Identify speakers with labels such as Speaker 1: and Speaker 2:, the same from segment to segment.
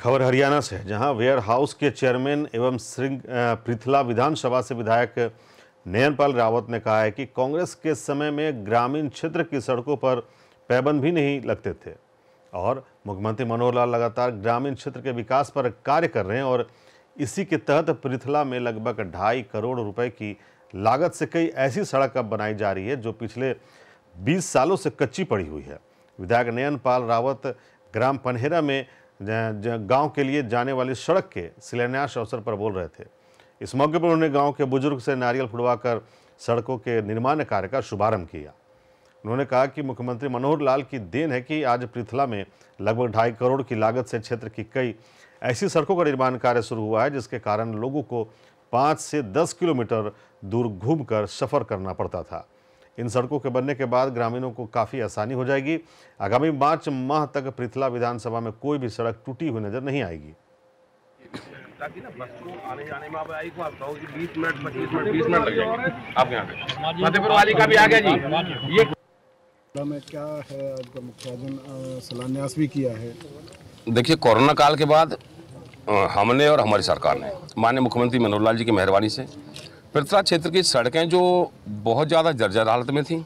Speaker 1: खबर हरियाणा से जहां वेयर हाउस के चेयरमैन एवं श्रृंग पृथला विधानसभा से विधायक नयनपाल रावत ने कहा है कि कांग्रेस के समय में ग्रामीण क्षेत्र की सड़कों पर पैबंद भी नहीं लगते थे और मुख्यमंत्री मनोहर लाल लगातार ग्रामीण क्षेत्र के विकास पर कार्य कर रहे हैं और इसी के तहत पृथला में लगभग ढाई करोड़ रुपये की लागत से कई ऐसी सड़क अब बनाई जा रही है जो पिछले बीस सालों से कच्ची पड़ी हुई है विधायक नयन रावत ग्राम पनहेरा में गांव के लिए जाने वाली सड़क के शिलान्यास अवसर पर बोल रहे थे इस मौके पर उन्होंने गांव के बुजुर्ग से नारियल फुड़वाकर सड़कों के निर्माण कार्य का शुभारंभ किया उन्होंने कहा कि मुख्यमंत्री मनोहर लाल की देन है कि आज पृथला में लगभग ढाई करोड़ की लागत से क्षेत्र की कई ऐसी सड़कों का निर्माण कार्य शुरू हुआ है जिसके कारण लोगों को पाँच से दस किलोमीटर दूर घूमकर सफ़र करना पड़ता था इन सड़कों के बनने के बाद ग्रामीणों को काफ़ी आसानी हो जाएगी आगामी मार्च माह तक प्रिथला विधानसभा में कोई भी सड़क टूटी हुई नजर नहीं आएगी तो भी किया है
Speaker 2: देखिए कोरोना काल के बाद हमने और हमारी सरकार ने माननीय मुख्यमंत्री मनोहर लाल जी की मेहरबानी से पृथ्वीराज क्षेत्र की सड़कें जो बहुत ज़्यादा जर्जर हालत में थी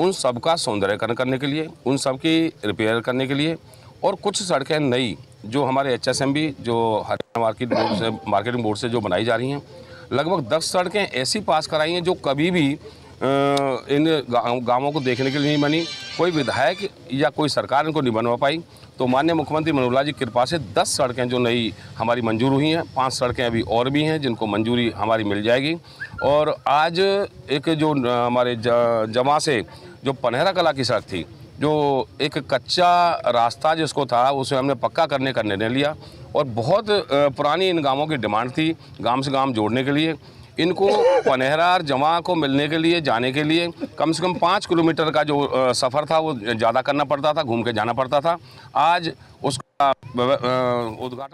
Speaker 2: उन सब का सौंदर्यकरण करने के लिए उन सब की रिपेयर करने के लिए और कुछ सड़कें नई जो हमारे एच जो हरियाणा मार्केट बोर्ड से मार्केटिंग बोर्ड से जो बनाई जा रही हैं लगभग दस सड़कें ऐसी पास कराई हैं जो कभी भी इन गांवों को देखने के लिए नहीं बनी कोई विधायक या कोई सरकार इनको नहीं बनवा पाई तो माननीय मुख्यमंत्री मनोहर जी कृपा से दस सड़कें जो नई हमारी मंजूर हुई हैं पाँच सड़कें अभी और भी हैं जिनको मंजूरी हमारी मिल जाएगी और आज एक जो हमारे जमा से जो पनहरा कला की सड़क थी जो एक कच्चा रास्ता जिसको था उसे हमने पक्का करने का निर्णय लिया और बहुत पुरानी इन गांवों की डिमांड थी गांव से गांव जोड़ने के लिए इनको पनहरा और जमा को मिलने के लिए जाने के लिए कम से कम पाँच किलोमीटर का जो सफ़र था वो ज़्यादा करना पड़ता था घूम के जाना पड़ता था आज उसका उद्घाटन